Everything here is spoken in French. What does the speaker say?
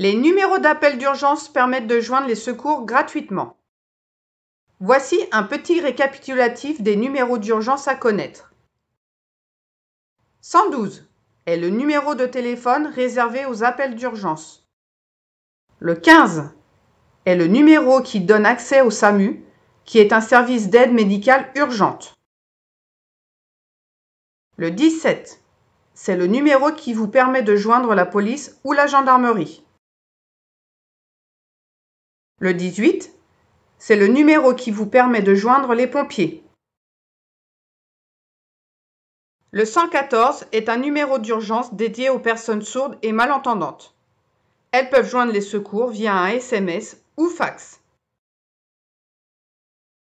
Les numéros d'appel d'urgence permettent de joindre les secours gratuitement. Voici un petit récapitulatif des numéros d'urgence à connaître. 112 est le numéro de téléphone réservé aux appels d'urgence. Le 15 est le numéro qui donne accès au SAMU, qui est un service d'aide médicale urgente. Le 17, c'est le numéro qui vous permet de joindre la police ou la gendarmerie. Le 18, c'est le numéro qui vous permet de joindre les pompiers. Le 114 est un numéro d'urgence dédié aux personnes sourdes et malentendantes. Elles peuvent joindre les secours via un SMS ou fax.